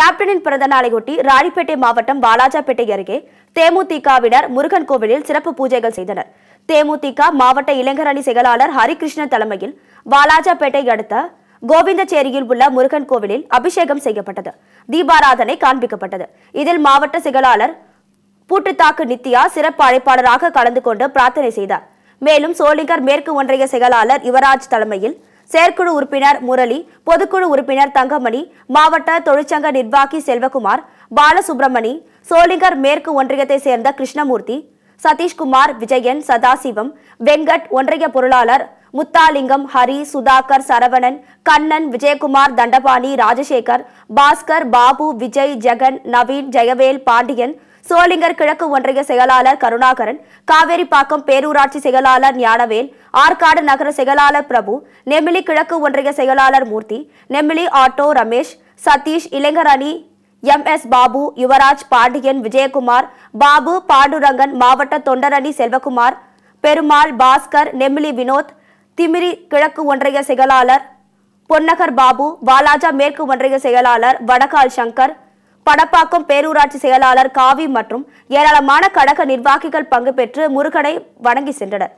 கேப்டனின் பிறந்த நாளையொட்டி ராணிப்பேட்டை மாவட்டம் வாலாஜாப்பேட்டை அருகே தேமுதிகவினர் முருகன் கோவிலில் சிறப்பு பூஜைகள் செய்தனர் தேமுதிக மாவட்ட இளைஞர் அணி செயலாளர் ஹரிகிருஷ்ணன் தலைமையில் வாலாஜாப்பேட்டை அடுத்த கோவிந்தச்சேரியில் உள்ள முருகன் கோவிலில் அபிஷேகம் செய்யப்பட்டது தீபாராதனை காண்பிக்கப்பட்டது இதில் மாவட்ட செயலாளர் பூட்டுத்தாக்கு நித்யா சிறப்பு அழைப்பாளராக கலந்து கொண்டு பிரார்த்தனை செய்தார் மேலும் சோலிங்கர் மேற்கு ஒன்றிய செயலாளர் யுவராஜ் தலைமையில் செயற்குழு உறுப்பினர் முரளி பொதுக்குழு உறுப்பினர் தங்கமணி மாவட்ட தொழிற்சங்க நிர்வாகி செல்வகுமார் பாலசுப்ரமணி சோளிங்கர் மேற்கு ஒன்றியத்தை சேர்ந்த கிருஷ்ணமூர்த்தி சதீஷ்குமார் விஜயன் சதாசிவம் வெங்கட் ஒன்றிய பொருளாளர் முத்தாலிங்கம் ஹரி சுதாகர் சரவணன் கண்ணன் விஜயகுமார் தண்டபாணி ராஜசேகர் பாஸ்கர் பாபு விஜய் ஜெகன் நவீன் ஜெயவேல் பாண்டியன் சோளிங்கர் கிழக்கு ஒன்றிய செயலாளர் கருணாகரன் காவேரிப்பாக்கம் பேரூராட்சி செயலாளர் ஞானவேல் ஆற்காடு நகர செயலாளர் பிரபு நெமிலி கிழக்கு ஒன்றிய செயலாளர் மூர்த்தி நெமிலி ஆட்டோ ரமேஷ் சதீஷ் இளைஞரணி எம் எஸ் பாபு யுவராஜ் பாண்டியன் விஜயகுமார் பாபு பாண்டுரங்கன் மாவட்ட தொண்டரணி செல்வகுமார் பெருமாள் பாஸ்கர் நெம்மிலி வினோத் திமிரி கிழக்கு ஒன்றிய செயலாளர் பொன்னகர் பாபு வாலாஜா மேற்கு ஒன்றிய செயலாளர் வடகால் சங்கர் படப்பாக்கம் பேரூராட்சி செயலாளர் காவி மற்றும் ஏராளமான கழக நிர்வாகிகள் பங்கு பெற்று முருகனை வணங்கி சென்றனர்